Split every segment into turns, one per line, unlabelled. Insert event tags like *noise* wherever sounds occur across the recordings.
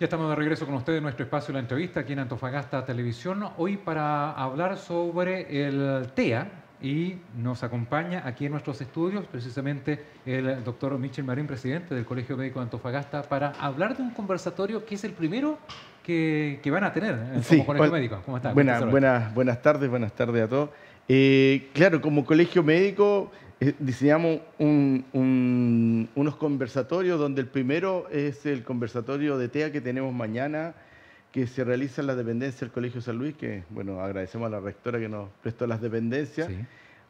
Ya estamos de regreso con ustedes en nuestro espacio de la entrevista aquí en Antofagasta Televisión. Hoy para hablar sobre el TEA y nos acompaña aquí en nuestros estudios precisamente el doctor Michel Marín, presidente del Colegio Médico de Antofagasta, para hablar de un conversatorio que es el primero que, van a tener eh, como Colegio Médico. ¿Cómo está? Buenas,
buenas, tardes, buenas tardes a todos. Eh, claro, como Colegio Médico eh, diseñamos unos conversatorios donde el primero es el conversatorio de TEA que tenemos mañana, que se realiza en la dependencia del Colegio San Luis, que bueno, agradecemos a la rectora que nos prestó las dependencias,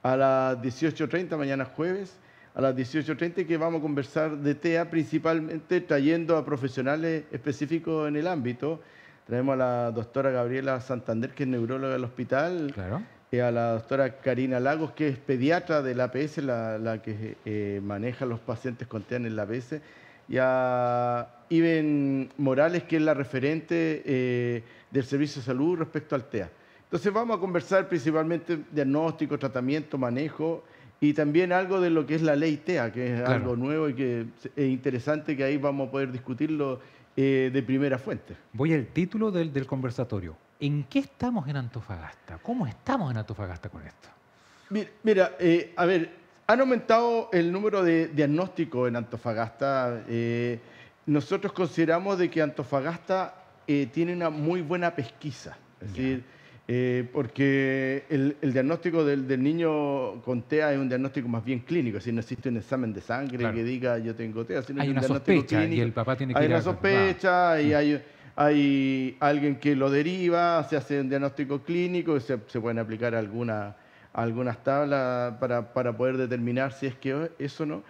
a las 18.30 mañana jueves, a las 18.30 que vamos a conversar de TEA principalmente trayendo a profesionales específicos en el ámbito. Traemos a la doctora Gabriela Santander, que es neuróloga del hospital. Claro a la doctora Karina Lagos, que es pediatra del APS, la, la que eh, maneja los pacientes con TEA en la APS, y a Iben Morales, que es la referente eh, del Servicio de Salud respecto al TEA. Entonces vamos a conversar principalmente diagnóstico, tratamiento, manejo y también algo de lo que es la ley TEA,
que es algo
nuevo y que es interesante que ahí vamos a poder discutirlo eh, de
primera fuente. Voy al título del, del conversatorio, ¿En qué estamos en Antofagasta? ¿Cómo estamos en Antofagasta con esto?
Mira, eh, a ver, han aumentado el número de diagnósticos en Antofagasta. Eh, nosotros consideramos de que Antofagasta eh, tiene una muy buena pesquisa. Es decir, porque el, diagnóstico del, niño con TEA es un diagnóstico más bien clínico, es decir, no existe un examen de sangre que diga yo tengo TEA, sino hay una sospecha y el papá tiene que Hay ir una a sospecha y mm. hay hay alguien que lo deriva, se hace un diagnóstico clínico se, pueden aplicar alguna, algunas tablas para, poder determinar si es que eso no.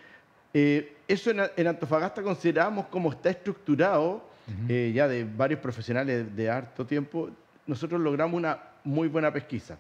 Eh, eso en, Antofagasta consideramos como está estructurado, eh, ya de varios profesionales de harto tiempo, nosotros logramos una muy buena pesquisa.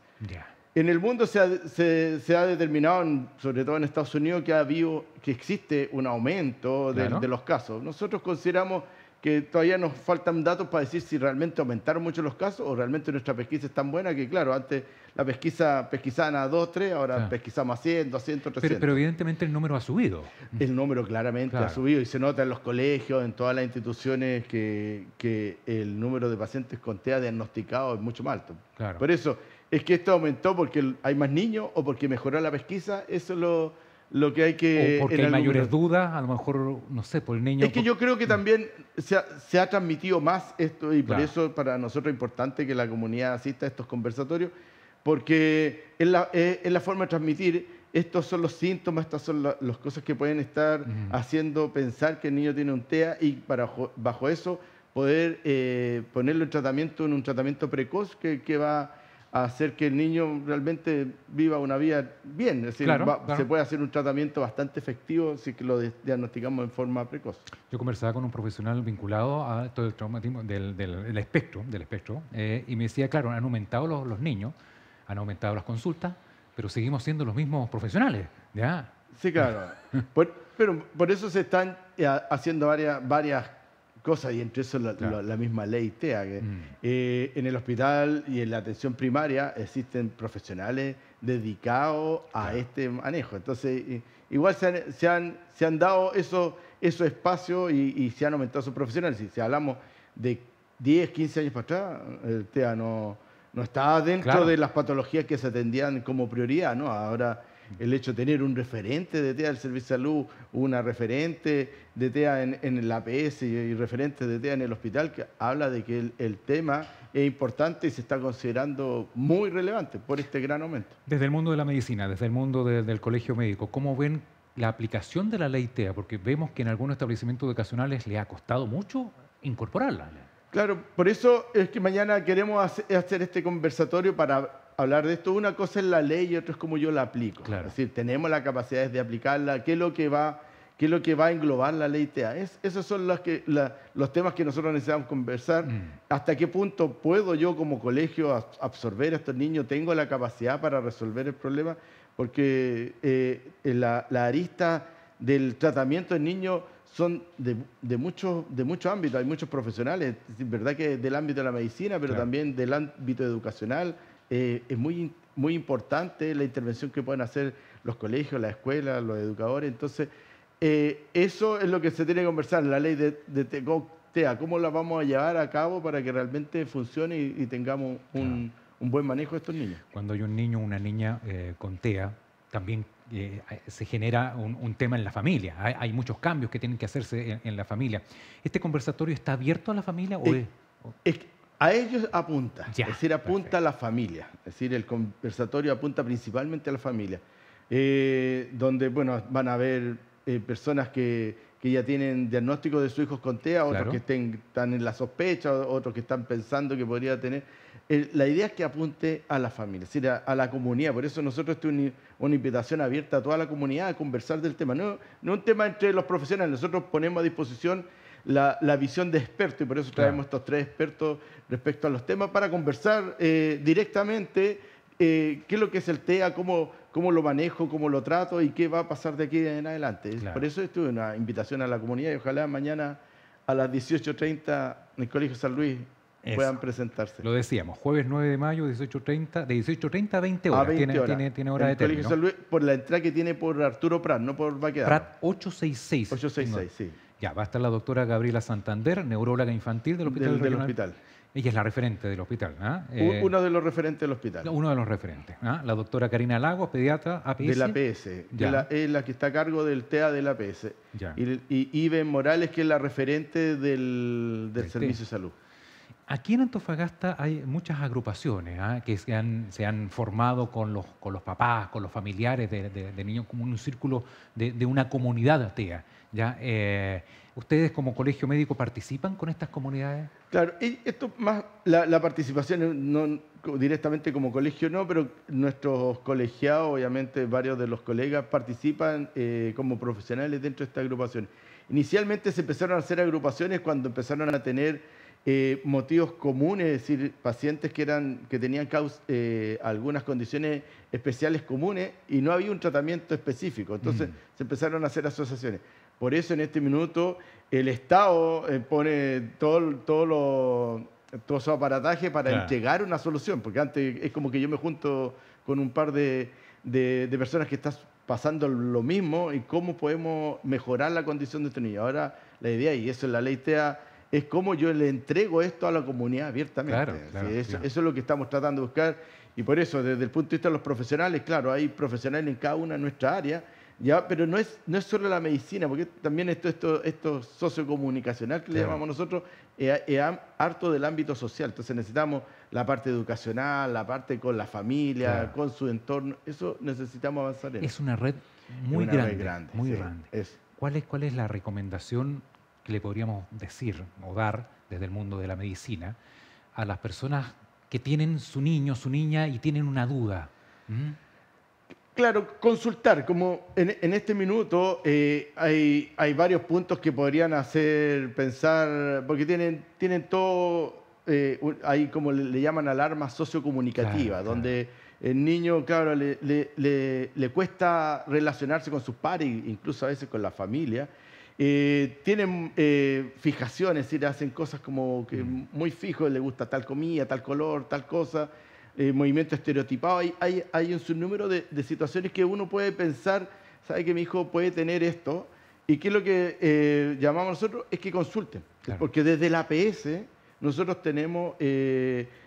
En el mundo se ha, determinado, sobre todo en Estados Unidos, que ha habido, que existe un aumento de los casos. Nosotros consideramos que todavía nos faltan datos para decir si realmente aumentaron mucho los casos o realmente nuestra pesquisa es tan buena que, claro, antes la pesquisa pesquisaban a 2, 3, ahora pesquisamos a 100, 200, 300. Pero,
evidentemente el número ha
subido. El número claramente ha subido y se nota en los colegios, en todas las instituciones que, que el número de pacientes con TEA diagnosticado es mucho más alto. Por eso, es que esto aumentó porque hay más niños o porque mejoró la pesquisa, eso lo lo que hay que... porque hay mayores
dudas, a lo mejor, no sé, por el niño... Es que
yo creo que mm. también
se ha, transmitido
más esto y por eso para nosotros es importante que la comunidad asista a estos conversatorios, porque es la, es la forma de transmitir, estos son los síntomas, estas son las cosas que pueden estar haciendo pensar que el niño tiene un TEA y para, bajo eso poder eh, ponerlo en tratamiento, en un tratamiento precoz que, que va hacer que el niño realmente viva una vida bien. Es decir, se puede hacer un tratamiento bastante efectivo si lo diagnosticamos en forma precoz.
Yo conversaba con un profesional vinculado a todo el traumatismo del, espectro, del espectro eh, y me decía, claro, han aumentado los, niños, han aumentado las consultas, pero seguimos siendo los mismos profesionales. ¿ya? Sí, claro.
*laughs* pero por eso se están eh, haciendo varias, varias cosas, y entre eso la, misma ley TEA. Que, mm. eh, en el hospital y en la atención primaria existen profesionales dedicados a este manejo. Entonces, igual se han, se han, dado esos eso espacios y, se han aumentado sus profesionales. Si, hablamos de 10, 15 años para atrás, el TEA no, no estaba dentro de las patologías que se atendían como prioridad, ¿no? Ahora el hecho de tener un referente de TEA del Servicio de Salud, una referente de TEA en, el la APS y, referente de TEA en el hospital, que habla de que el, tema es importante y se está considerando muy relevante por este gran aumento.
Desde el mundo de la medicina, desde el mundo del colegio médico, ¿cómo ven la aplicación de la ley TEA? Porque vemos que en algunos establecimientos educacionales le ha costado mucho incorporarla.
Claro, por eso es que mañana queremos hacer este conversatorio para hablar de esto. Una cosa es la ley y otra es cómo yo la aplico. Es decir, tenemos la capacidad de aplicarla, qué es lo que va, qué es lo que va a englobar la ley TEA. Es, esos son los, que, los temas que nosotros necesitamos conversar. Mm. ¿Hasta qué punto puedo yo como colegio absorber a estos niños? ¿Tengo la capacidad para resolver el problema? Porque eh, la, arista del tratamiento del niño son de, muchos de mucho ámbitos, hay muchos profesionales, es verdad que del ámbito de la medicina, pero también del ámbito educacional, eh, es muy, muy importante la intervención que pueden hacer los colegios, las escuelas, los educadores. Entonces, eh, eso es lo que se tiene que conversar, la ley de, de TEA, cómo la vamos a llevar a cabo para que realmente funcione y, tengamos un, buen manejo de estos niños.
Cuando hay un niño o una niña eh, con TEA, también se genera un, tema en la familia. Hay, muchos cambios que tienen que hacerse en, la familia. ¿Este conversatorio está abierto a la familia? O es, a ellos apunta,
es decir, apunta a la familia, es decir, el conversatorio apunta principalmente a la familia, eh, donde bueno, van a haber eh, personas que, ya tienen diagnóstico de sus hijos con TEA, otros que estén, están en la sospecha, otros que están pensando que podría tener. la idea es que apunte a la familia, es decir, a, la comunidad, por eso nosotros tenemos una, invitación abierta a toda la comunidad a conversar del tema, no, no un tema entre los profesionales, nosotros ponemos a disposición la, visión de experto y por eso traemos estos tres expertos respecto a los temas para conversar eh, directamente eh, qué es lo que es el TEA, cómo, cómo lo manejo, cómo lo trato y qué va a pasar de aquí en adelante. Por eso estuve una invitación a la comunidad y ojalá mañana a las 18.30 en el Colegio San Luis puedan presentarse.
Lo decíamos, jueves 9 de mayo, 18.30, de 18.30 a 20 horas. tiene, hora de término. San Luis,
por la entrada que tiene por Arturo Prat, no por Baquedano. Prat
866. 866, sí. Ya, va a estar la doctora Gabriela Santander, neuróloga infantil del Hospital del, hospital. Ella es la referente del hospital, ¿ah? Eh, uno
de los referentes del hospital.
Uno de los referentes. ¿ah? La doctora Karina Lagos, pediatra, APS. De la PS.
es la que está a cargo del TEA de la PS. Y, y Iben Morales, que es la referente del Servicio de
Salud. Aquí en Antofagasta hay muchas agrupaciones ¿ah? que se han, se han, formado con los, con los papás, con los familiares de, de, niños, como un círculo de, una comunidad atea. ¿ya? Eh, ¿Ustedes como colegio médico participan con estas comunidades?
Claro, esto más la, participación no, directamente como colegio no, pero nuestros colegiados, obviamente varios de los colegas participan eh, como profesionales dentro de esta agrupación. Inicialmente se empezaron a hacer agrupaciones cuando empezaron a tener eh, motivos comunes, es decir, pacientes que, eran, que tenían eh, algunas condiciones especiales comunes y no había un tratamiento específico. Entonces mm. se empezaron a hacer asociaciones. Por eso en este minuto el Estado eh, pone todo, todo, lo, todo su aparataje para entregar una solución, porque antes es como que yo me junto con un par de, personas que están pasando lo mismo y cómo podemos mejorar la condición de este niño. Ahora la idea, y eso es la ley TEA, es como yo le entrego esto a la comunidad abiertamente. Eso es lo que estamos tratando de buscar. Y por eso, desde el punto de vista de los profesionales, claro, hay profesionales en cada una de nuestra área, ya, pero no es, no es solo la medicina, porque también esto, esto, esto sociocomunicacional que le llamamos nosotros, es eh, eh, harto del ámbito social. Entonces necesitamos la parte educacional, la parte con la familia, con su entorno. Eso necesitamos avanzar en. Es una red
muy grande, Muy grande. ¿Cuál, es, ¿Cuál es la recomendación que le podríamos decir o dar desde el mundo de la medicina a las personas que tienen su niño, su niña y tienen una duda? ¿Mm?
Claro, consultar, como en, este minuto eh, hay, hay, varios puntos que podrían hacer pensar, porque tienen, tienen todo, hay eh, como le, llaman alarma sociocomunicativa, donde el niño, claro, le, le, le, cuesta relacionarse con sus pares, incluso a veces con la familia, eh, tienen eh, fijaciones, es decir, hacen cosas como que mm. muy fijos, le gusta tal comida, tal color, tal cosa, eh, movimiento estereotipado. Hay, hay, hay, un subnúmero de, situaciones que uno puede pensar, sabe que mi hijo puede tener esto, y que lo que llamamos nosotros es que consulten, porque desde la APS nosotros tenemos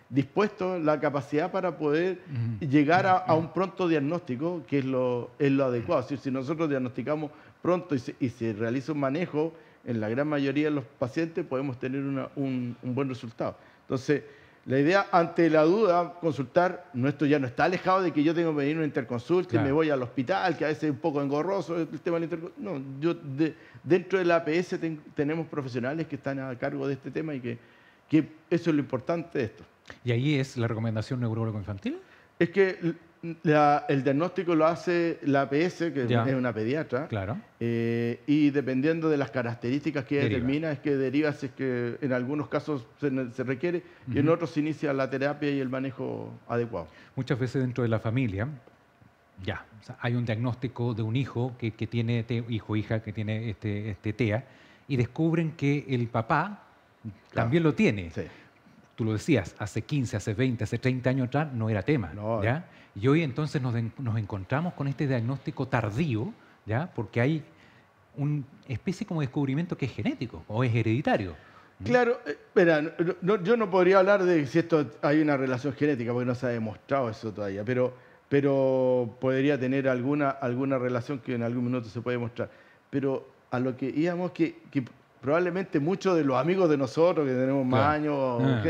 dispuesto la capacidad para poder mm. llegar a, mm, un pronto diagnóstico, que es lo, es lo adecuado. si nosotros diagnosticamos pronto y se, se, realiza un manejo, en la gran mayoría de los pacientes podemos tener un, buen resultado. Entonces, la idea, ante la duda, consultar, esto ya no está alejado de que yo tengo que a una interconsulta y me voy al hospital, que a veces es un poco engorroso el tema del interconsulta. No, yo dentro de la APS tenemos profesionales que están a cargo de este tema y que, que eso es lo importante de esto.
¿Y ahí es la recomendación neurólogo infantil? Es
que el diagnóstico lo hace la APS, que es una pediatra. Eh, y dependiendo de las características que determina, es que deriva si es que en algunos casos se, requiere y en otros se inicia la terapia y el manejo adecuado.
Muchas veces dentro de la familia, ya, hay un diagnóstico de un hijo que, tiene, hijo hija que tiene este, este, TEA, y descubren que el papá también lo tiene. Sí tú lo decías, hace 15, hace 20, hace 30 años atrás no era tema. Eh. Y hoy entonces nos, encontramos con este diagnóstico tardío, ¿ya? porque hay una especie como descubrimiento que es genético o es hereditario. Claro,
eh, yo no podría hablar de si esto hay una relación genética, porque no se ha demostrado eso todavía, pero, podría tener alguna, alguna relación que en algún momento se puede demostrar. Pero a lo que íbamos, que probablemente muchos de los amigos de nosotros, que tenemos más años, ah.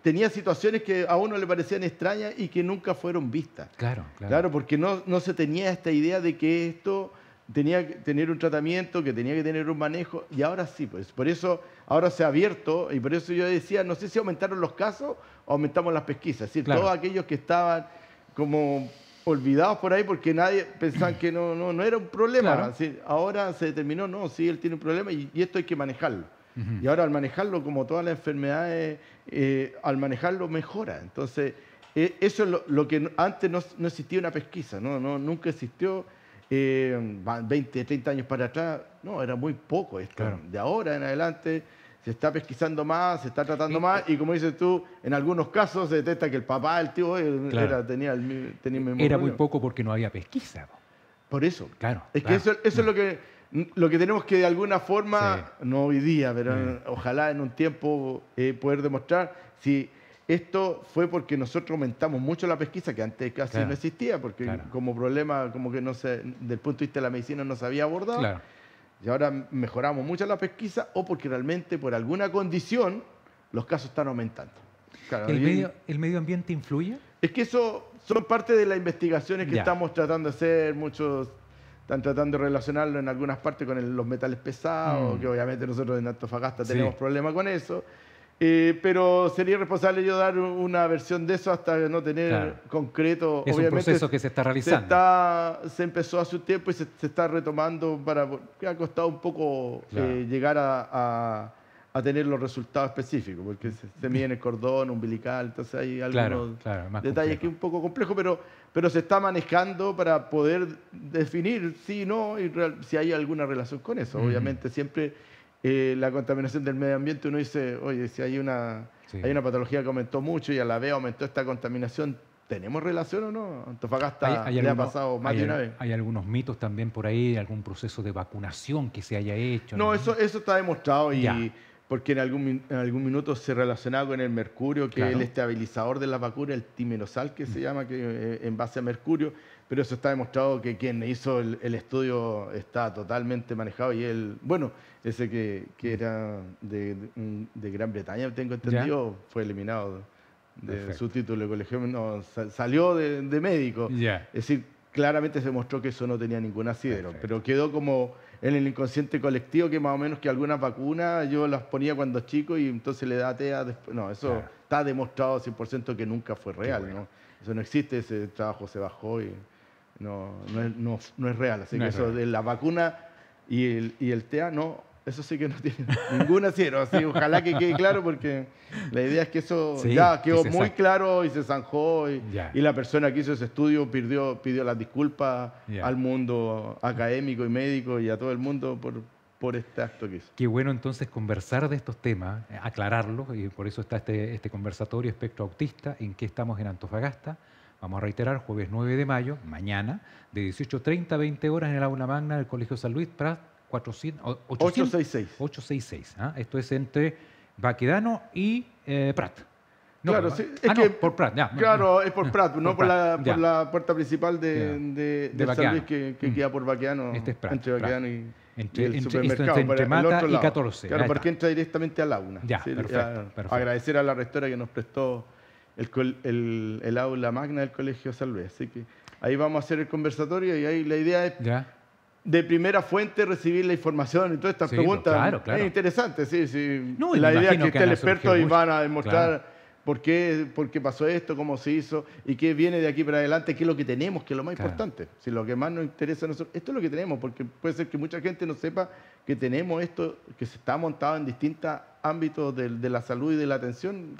tenía situaciones que a uno le parecían extrañas y que nunca fueron vistas. Claro, claro. Claro, porque no, no se tenía esta idea de que esto tenía que tener un tratamiento, que tenía que tener un manejo, y ahora sí, pues por eso ahora se ha abierto, y por eso yo decía, no sé si aumentaron los casos o aumentamos las pesquisas, es decir, todos aquellos que estaban como olvidados por ahí porque nadie pensaba que no, no, era un problema. ahora se determinó, no, sí, él tiene un problema y, esto hay que manejarlo. Y ahora al manejarlo, como todas las enfermedades, eh, al manejarlo mejora. Entonces, eh, eso es lo, que antes no, no, existía una pesquisa, no, nunca existió. 20, eh, 30 años para atrás, no, era muy poco esto. De ahora en adelante se está pesquisando más, se está tratando más y como dices tú, en algunos casos se detecta que el papá, el tío, eh, tenía, el, Era muy poco
porque no había pesquisa. Por eso. Claro. Es que eso,
es lo que, lo que tenemos que de alguna forma, no hoy día, pero ojalá en un tiempo eh, poder demostrar si esto fue porque nosotros aumentamos mucho la pesquisa, que antes casi no existía, porque como problema, como que no se, del punto de vista de la medicina no se había abordado y ahora mejoramos mucho la pesquisa o porque realmente por alguna condición los casos están aumentando. ¿El, medio,
¿El, medio, ambiente influye? Es que
eso son parte de las investigaciones que estamos tratando de hacer, muchos están tratando de relacionarlo en algunas partes con los metales pesados, mm. que obviamente nosotros en Antofagasta tenemos problemas con eso. Eh, pero sería irresponsable yo dar una versión de eso hasta no tener concreto. Es un proceso que se está realizando. Se, empezó hace un tiempo y se, está retomando para que ha costado un poco eh, llegar a, a, tener los resultados específicos, porque se, mide en el cordón umbilical, entonces hay algunos detalles que es un poco complejo, pero, pero se está manejando para poder definir si no y si hay alguna relación con eso. Obviamente siempre eh, la contaminación del medio ambiente, uno dice, oye, si hay una, hay una patología que aumentó mucho y a la vez aumentó esta contaminación, ¿Tenemos relación o no? Antofagasta le ha pasado más de una vez.
Hay algunos mitos también por ahí, algún proceso de vacunación que se haya hecho. No, Eso, eso está demostrado y porque en algún,
en algún minuto se relacionaba con el mercurio, que es el estabilizador de la vacuna, el timerosal que se mm. llama, que eh, en base a mercurio, pero eso está demostrado que quien hizo el, estudio está totalmente manejado y él, bueno, ese que, mm. era de, Gran Bretaña, tengo entendido, fue eliminado de su título de colegio, no, salió de, médico. Es decir, claramente se demostró que eso no tenía ningún asidero, pero quedó como en el inconsciente colectivo que más o menos que algunas vacunas yo las ponía cuando chico y entonces le da TEA después. No, eso está demostrado 100% que nunca fue real, ¿no? Eso no existe, ese trabajo se bajó y no, es, real. Así que eso de la vacuna y y el TEA no eso sí que no tiene *laughs* ninguna cero. Así, ojalá que quede claro porque la idea es que eso ya quedó muy claro y se zanjó y, la persona que hizo ese estudio pidió, las disculpas al mundo académico y médico y a todo el mundo por, este acto que hizo.
Qué bueno entonces conversar de estos temas, eh, aclararlos y por eso está este, este, conversatorio Espectro Autista en que estamos en Antofagasta. Vamos a reiterar, jueves 9 de mayo, mañana, de 18.30 a 20 horas en el aula magna del Colegio San Luis, pratt 866. 866 ¿ah? Esto es entre Baquedano y Prat. claro, es por Prat, ya. Claro, es por Prat, no por, la, por
la puerta principal de, de, San Luis que, que mm. queda por Baquedano. Este es Prat, entre Baquedano y, entre, el supermercado. Entre, Mata y 14. Claro, porque entra directamente a aula. Ya, perfecto, Agradecer a la rectora que nos prestó el, el, aula magna del Colegio San Luis. Así que ahí vamos a hacer el conversatorio y ahí la idea es... Ya de primera fuente recibir la información y todas estas pues, preguntas. Es interesante, sí, sí. la idea es que esté el experto y van a demostrar por, qué, por qué pasó esto, cómo se hizo y qué viene de aquí para adelante, qué es lo que tenemos, que es lo más importante. Si lo que más nos interesa a nosotros, esto es lo que tenemos, porque puede ser que mucha gente no sepa que tenemos esto, que se está montado en distintas ámbito de, la salud y de la atención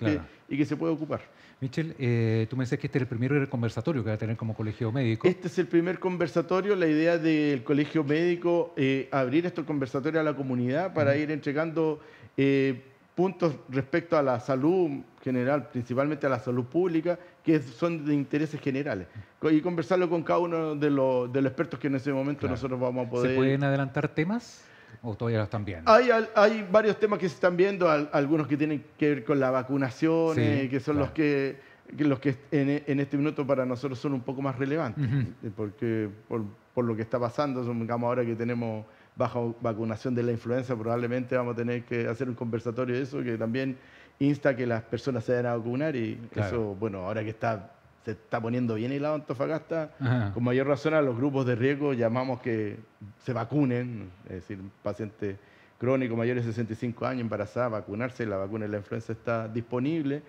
y que se puede ocupar.
Michel, eh, tú me dices que este es el primer conversatorio que va a tener como colegio médico.
Este es el primer conversatorio, la idea del colegio médico, eh, abrir estos conversatorio a la comunidad para ir entregando eh, puntos respecto a la salud general, principalmente a la salud pública, que son de intereses generales. Y conversarlo con cada uno de los, expertos que en ese momento nosotros vamos a poder... ¿Se pueden
adelantar temas? ¿O todavía lo están viendo?
Hay, varios temas que se están viendo, algunos que tienen que ver con la vacunación, eh, que son los que los que en, este minuto para nosotros son un poco más relevantes, eh, porque por, lo que está pasando, digamos ahora que tenemos baja vacunación de la influenza, probablemente vamos a tener que hacer un conversatorio de eso, que también insta que las personas se vayan a vacunar y eso, bueno, ahora que está está poniendo bien aislado Antofagasta, con mayor razón a los grupos de riesgo llamamos que se vacunen, es decir, pacientes crónicos mayores de 65 años, embarazadas, vacunarse, la vacuna de la influenza está disponible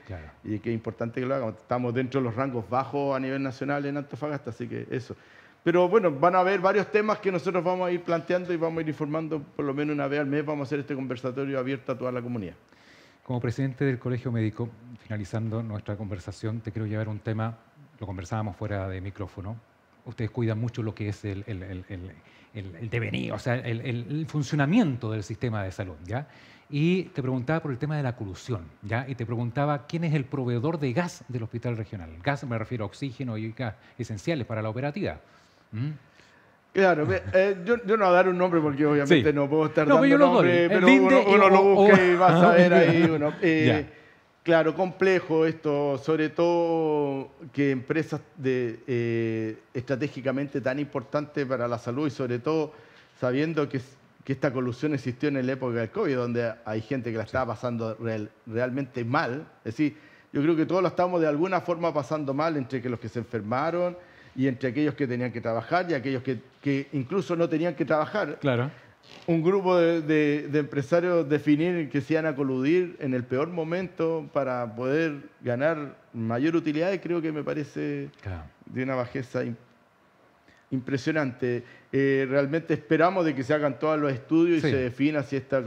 y que es importante que lo hagan, Estamos dentro de los rangos bajos a nivel nacional en Antofagasta, así que eso. Pero bueno, van a haber varios temas que nosotros vamos a ir planteando y vamos a ir informando por lo menos una vez al mes, vamos a hacer este conversatorio abierto a toda la comunidad.
Como presidente del Colegio Médico, finalizando nuestra conversación, te quiero llevar un tema lo conversábamos fuera de micrófono, ustedes cuidan mucho lo que es el, el, el, el devenir, o sea, el, funcionamiento del sistema de salud, ¿ya? Y te preguntaba por el tema de la colusión, ¿ya? Y te preguntaba quién es el proveedor de gas del hospital regional. Gas me refiero a oxígeno y gas esenciales para la operativa. ¿Mm?
Claro, eh, yo, no voy a dar un nombre porque obviamente no puedo estar no, dando yo nombre, pero uno, lo busca y va a saber *laughs* ah, ahí uno. Eh, Claro, complejo esto, sobre todo que empresas de, eh, estratégicamente tan importantes para la salud y sobre todo sabiendo que, esta colusión existió en la época del COVID, donde hay gente que la estaba pasando realmente mal. Es decir, yo creo que todos lo estamos de alguna forma pasando mal entre los que se enfermaron y entre aquellos que tenían que trabajar y aquellos que incluso no tenían que trabajar. Claro un grupo de, empresarios definir que se iban a coludir en el peor momento para poder ganar mayor utilidad, creo que me parece de una bajeza impresionante. Eh, realmente esperamos de que se hagan todos los estudios y se defina si esta...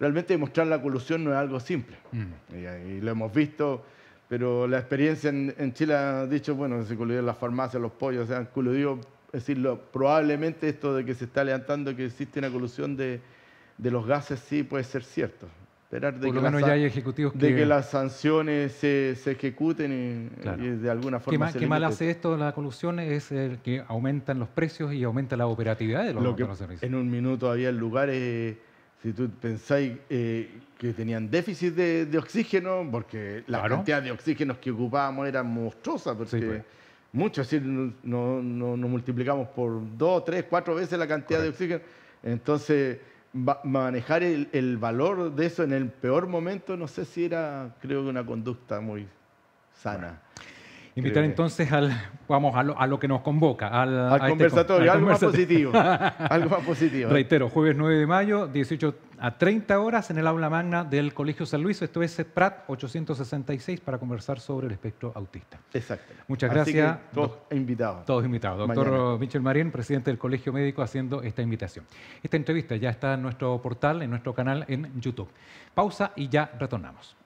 Realmente demostrar la colusión no es algo simple. Mm. Y, lo hemos visto, pero la experiencia en, en Chile ha dicho, bueno, se coludieron las farmacias, los pollos, se han coludido es decir, probablemente esto de que se está levantando que existe una colusión de, los gases sí puede ser cierto. Esperar de, que, ya hay ejecutivos de que... las sanciones se, ejecuten y, de alguna forma... ¿Qué, mal, qué mal hace
esto la colusión? Es el que aumentan los precios y aumenta la operatividad de los, En
un minuto había lugares... si tú pensáis eh, que tenían déficit de, oxígeno, porque la cantidad de oxígenos que ocupábamos era monstruosa, porque pues mucho, es decir, no, multiplicamos por dos, tres, cuatro veces la cantidad de oxígeno. Entonces, manejar el, valor de eso en el peor momento, no sé si era, creo que una conducta muy sana.
Invitar entonces al, vamos, a lo, que nos convoca. Al, este conversatorio, algo, Más positivo, *laughs* algo más positivo. Reitero, jueves 9 de mayo, 18 a 30 horas en el aula magna del Colegio San Luis. Esto es Prat 866 para conversar sobre el espectro autista. Exacto. Muchas gracias. todos invitados. Todos invitados. Doctor Michel Marín, presidente del Colegio Médico, haciendo esta invitación. Esta entrevista ya está en nuestro portal, en nuestro canal en YouTube. Pausa y ya retornamos.